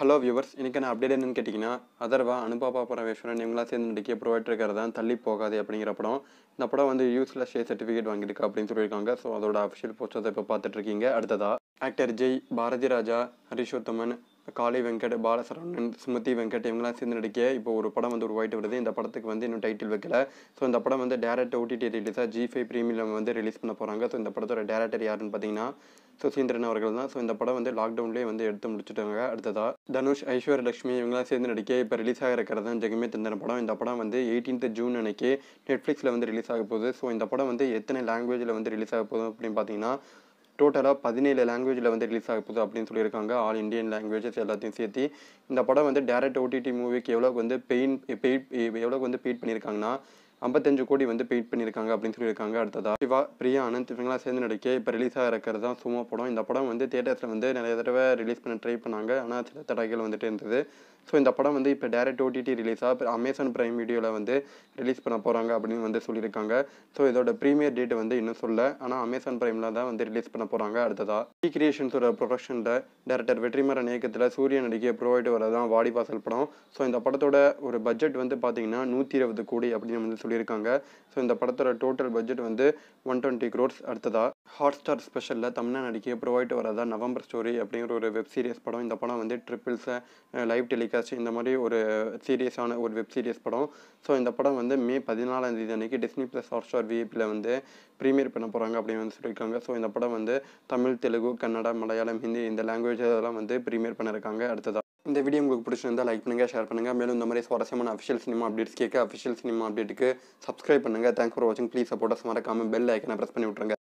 hello viewers இன்றைக்கி நான் update என்னன்னு கேட்டிங்கன்னா அதர்வா அனுபாபா பரமேஸ்வரன் இவங்களாம் சேர்ந்து நடிக்க ப்ரொவைட் இருக்கிறது தான் தள்ளி போகாது அப்படிங்கிற படம் இந்த படம் வந்து யூஸ்ல ஷேர் சர்டிஃபிகேட் வாங்கியிருக்கு அப்படின்னு சொல்லியிருக்காங்க ஸோ அதோட அஃபிஷியல் போஸ்டர் இப்போ பார்த்துட்ருக்கீங்க அடுத்ததாக ஆக்டர் ஜெய் பாரதி ராஜா ஹரிஷோத்தமன் காளி வெங்கட் பாலசரவணன் ஸ்மிருதி வெங்கட் இவங்களாம் சேர்ந்து நடிக்க இப்போ ஒரு படம் வந்து உருவாயிட்டு வருது இந்த படத்துக்கு வந்து இன்னும் டைட்டில் வைக்கல ஸோ இந்த படம் வந்து டேரக்ட் ஓடிடி ரிலீஸாக ஜி ஃபைவ் ப்ரீமியம் வந்து ரிலீஸ் பண்ண போகிறாங்க ஸோ இந்த படத்தோட டேரக்டர் யாருன்னு பார்த்தீங்கன்னா சுசீந்திரன் அவர்கள் தான் ஸோ இந்த படம் வந்து லாக்டவுன்லேயே வந்து எடுத்து முடிச்சுட்டாங்க அடுத்ததாக தனுஷ் ஐஸ்வர் லட்சுமி இவங்களாம் சேர்ந்து நடிக்க இப்போ ரிலீஸ் ஆக இருக்கிறது தான் ஜெகமே தந்தன படம் இந்த படம் வந்து எயிட்டீன்த் ஜூன் அன்னைக்கு நெட்ஃப்ளிக்ஸில் வந்து ரிலீஸ் ஆக போகுது ஸோ இந்த படம் வந்து எத்தனை லாங்குவேஜில் வந்து ரிலீஸ் ஆக போகுது அப்படின்னு பார்த்தீங்கன்னா டோட்டலாக பதினேழு லாங்குவேஜில் வந்து ரிலீஸ் ஆக போகுது அப்படின்னு சொல்லியிருக்காங்க ஆல் இண்டியன் லாங்குவேஜஸ் எல்லாத்தையும் சேர்த்து இந்த படம் வந்து டேரக்ட் ஓடிடி மூவிக்கு எவ்வளோக்கு வந்து பெயின் பெய்ட் எவ்வளோக்கு வந்து பெயிட் பண்ணியிருக்காங்கன்னா ஐம்பத்தஞ்சு கோடி வந்து பெயிட் பண்ணியிருக்காங்க அப்படின்னு சொல்லியிருக்காங்க அடுத்ததா சிவா பிரியா அனந்த் இவங்களாம் சேர்ந்து நடிக்க இப்போ ரிலீஸ் ஆகிறது தான் சும்மா படம் இந்த படம் வந்து தேட்டர்ஸில் வந்து நிறைய தடவை ரிலீஸ் பண்ண ட்ரை பண்ணாங்க ஆனால் சில தடைகள் வந்துட்டு இருந்தது ஸோ இந்த படம் வந்து இப்போ டேரக்ட் ஓடிடி ரிலீஸாக இப்போ அமேசான் ப்ரைம் வீடியோவில் வந்து ரிலீஸ் பண்ண போகிறாங்க அப்படின்னு வந்து சொல்லியிருக்காங்க ஸோ இதோட ப்ரீமியர் டேட் வந்து இன்னும் சொல்ல ஆனால் அமேசான் ப்ரைமில் தான் வந்து ரிலீஸ் பண்ண போகிறாங்க அடுத்ததாக டி கிரியேஷன்ஸோட ப்ரொடக்ஷனில் டேரக்டர் வெற்றிமர இயக்கத்தில் சூரிய நடிகை ப்ரொவைட் வரதான் வாடிவாசல் படம் ஸோ இந்த படத்தோட ஒரு பட்ஜெட் வந்து பார்த்தீங்கன்னா நூற்றி இருபது கோடி அப்படின்னு வந்து சொல்லியிருக்காங்க ஸோ இந்த படத்தோட டோட்டல் பட்ஜெட் வந்து ஒன் டுவெண்ட்டி க்ரோர்ஸ் அடுத்ததாக ஹாட் ஸ்டார் ஸ்பெஷலில் தமிழ் நடிகையை ப்ரொவைட் வரதா நவம்பர் ஸ்டோரி அப்படிங்கிற ஒரு வெப் சீரிஸ் படம் இந்த படம் வந்து ட்ரிப்பிள்ஸை லைவ் டெலிகாஸ்ட் இந்த மாதிரி ஒரு சீரியஸான ஒரு வெப் சீரிஸ் படம் ஸோ இந்த படம் வந்து மே பதினாலாம் தேதி அன்றைக்கி டிஸ்னி ப்ளஸ் ஹாட் ஸ்டார் விஐபியில் வந்து ப்ரீமியர் பண்ண போகிறாங்க அப்படின்னு வந்து சொல்லியிருக்காங்க ஸோ இந்த படம் வந்து தமிழ் தெலுங்கு கன்னடா மலையாளம் ஹிந்தி இந்த லாங்குவேஜ் அதெல்லாம் வந்து ப்ரீமியர் பண்ணியிருக்காங்க அடுத்ததாக இந்த வீடியோ உங்களுக்கு பிடிச்சிருந்தால் லைக் பண்ணுங்கள் ஷேர் பண்ணுங்கள் மேலும் இந்த மாதிரி சுவாரஸ்யமான அஃபிஷியல் சினிமா அப்டேட்ஸ் கேட்க அஃபிஷியல் சினிமா அப்டேட்டுக்கு சப்ஸ்கிரைப் பண்ணுங்கள் தேங்க்ஸ் ஃபார் வாட்சிங் ப்ளீஸ் சப்போர்ட்டர்ஸ் மறக்காமல் பெல் ஐக்கனை ப்ரெஸ் பண்ணி விட்ருங்க